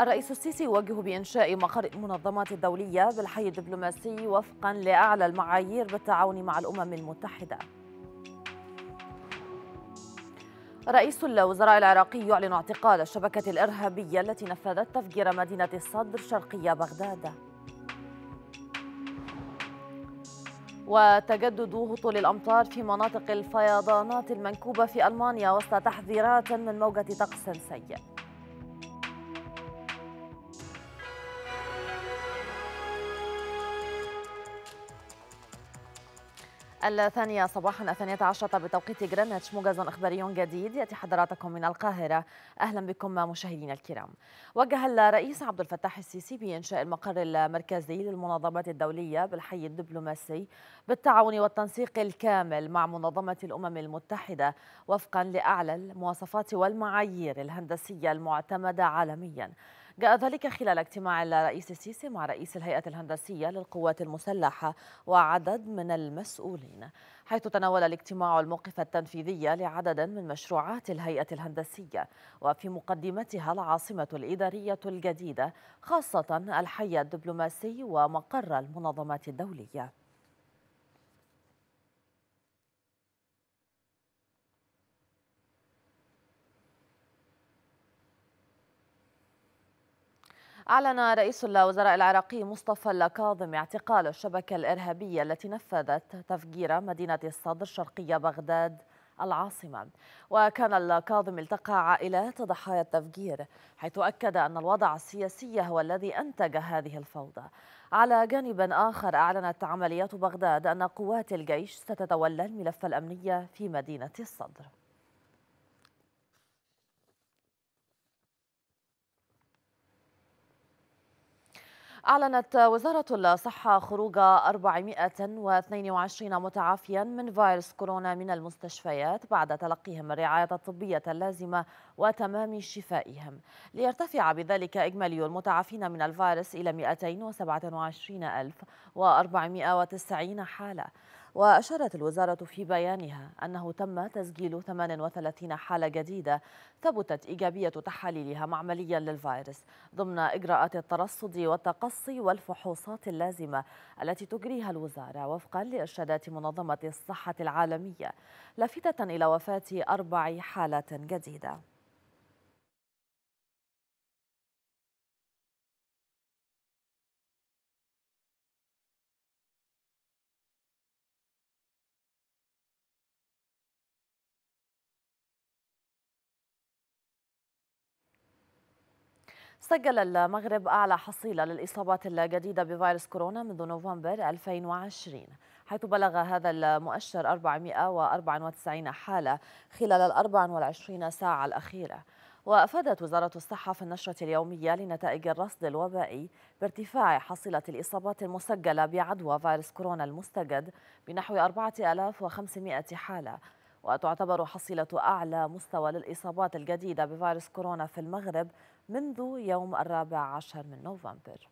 الرئيس السيسي يوجه بإنشاء مقر المنظمات الدولية بالحي الدبلوماسي وفقا لأعلى المعايير بالتعاون مع الأمم المتحدة رئيس الوزراء العراقي يعلن اعتقال الشبكة الإرهابية التي نفذت تفجير مدينة الصدر شرقي بغداد وتجدد هطول الأمطار في مناطق الفيضانات المنكوبة في ألمانيا وسط تحذيرات من موجة طقس سيء الثانية صباحا الثانية عشرة بتوقيت جرينتش موجز إخباري جديد يأتي حضراتكم من القاهرة أهلا بكم مشاهدينا الكرام وجه الرئيس عبد الفتاح السيسي بإنشاء المقر المركزي للمنظمات الدولية بالحي الدبلوماسي بالتعاون والتنسيق الكامل مع منظمة الأمم المتحدة وفقا لأعلى المواصفات والمعايير الهندسية المعتمدة عالميا جاء ذلك خلال اجتماع الرئيس السيسي مع رئيس الهيئة الهندسية للقوات المسلحة وعدد من المسؤولين حيث تناول الاجتماع الموقف التنفيذي لعدد من مشروعات الهيئة الهندسية وفي مقدمتها العاصمة الإدارية الجديدة خاصة الحي الدبلوماسي ومقر المنظمات الدولية أعلن رئيس الوزراء العراقي مصطفى الكاظم اعتقال الشبكة الإرهابية التي نفذت تفجير مدينة الصدر شرقية بغداد العاصمة وكان الكاظم التقى عائلات ضحايا التفجير حيث أكد أن الوضع السياسي هو الذي أنتج هذه الفوضى على جانب آخر أعلنت عمليات بغداد أن قوات الجيش ستتولى الملف الأمني في مدينة الصدر أعلنت وزارة الصحة خروج 422 متعافيا من فيروس كورونا من المستشفيات بعد تلقيهم الرعاية الطبية اللازمة وتمام شفائهم ليرتفع بذلك إجمالي المتعافين من الفيروس إلى 227,490 حالة وأشارت الوزارة في بيانها أنه تم تسجيل 38 حالة جديدة ثبتت إيجابية تحاليلها معمليا للفيروس ضمن إجراءات الترصد والتقصي والفحوصات اللازمة التي تجريها الوزارة وفقا لإرشادات منظمة الصحة العالمية لافتة إلى وفاة أربع حالات جديدة سجل المغرب أعلى حصيلة للإصابات الجديدة بفيروس كورونا منذ نوفمبر 2020 حيث بلغ هذا المؤشر 494 حالة خلال ال 24 ساعة الأخيرة وأفادت وزارة الصحة في النشرة اليومية لنتائج الرصد الوبائي بارتفاع حصيلة الإصابات المسجلة بعدوى فيروس كورونا المستجد بنحو 4500 حالة وتعتبر حصيلة أعلى مستوى للإصابات الجديدة بفيروس كورونا في المغرب منذ يوم الرابع عشر من نوفمبر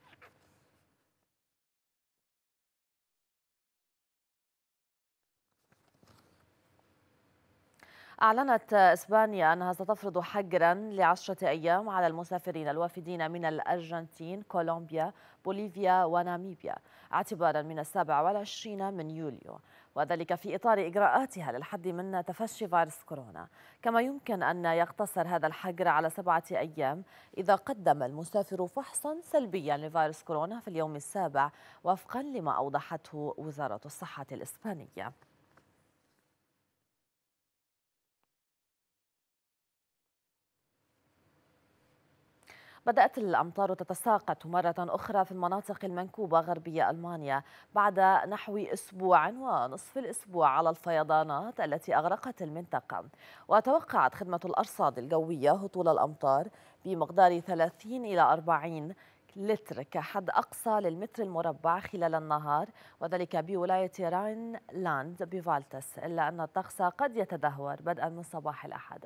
أعلنت إسبانيا أنها ستفرض حجرا لعشرة أيام على المسافرين الوافدين من الأرجنتين، كولومبيا، بوليفيا وناميبيا اعتبارا من السابع والعشرين من يوليو وذلك في إطار إجراءاتها للحد من تفشي فيروس كورونا كما يمكن أن يقتصر هذا الحجر على سبعة أيام إذا قدم المسافر فحصا سلبيا لفيروس كورونا في اليوم السابع وفقا لما أوضحته وزارة الصحة الإسبانية بدأت الأمطار تتساقط مرة أخرى في المناطق المنكوبة غربية ألمانيا بعد نحو أسبوع ونصف الأسبوع على الفيضانات التي أغرقت المنطقة وتوقعت خدمة الأرصاد الجوية هطول الأمطار بمقدار 30 إلى 40 لتر كحد أقصى للمتر المربع خلال النهار وذلك بولاية راين لاند بفالتس إلا أن الطقس قد يتدهور بدءا من صباح الأحد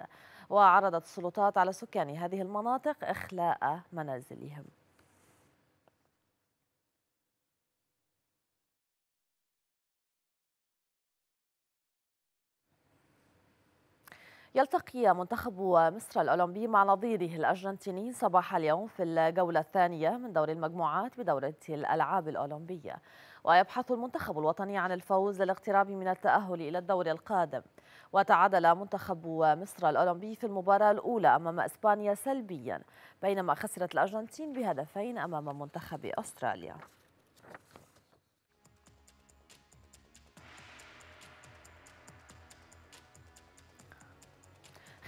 وعرضت السلطات على سكان هذه المناطق إخلاء منازلهم يلتقي منتخب مصر الأولمبي مع نظيره الأرجنتيني صباح اليوم في الجولة الثانية من دور المجموعات بدورة الألعاب الأولمبية ويبحث المنتخب الوطني عن الفوز للاقتراب من التأهل إلى الدور القادم وتعادل منتخب مصر الأولمبي في المباراة الأولى أمام إسبانيا سلبيا بينما خسرت الأرجنتين بهدفين أمام منتخب أستراليا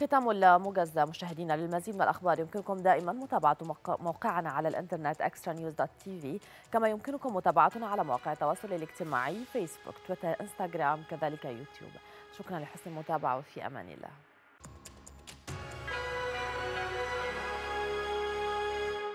ختام الموجز مشاهدينا للمزيد من الأخبار يمكنكم دائما متابعة موقعنا على الإنترنت اكسترا نيوز دوت تي في كما يمكنكم متابعتنا على مواقع التواصل الاجتماعي فيسبوك تويتر انستغرام كذلك يوتيوب شكرا لحسن المتابعة وفي أمان الله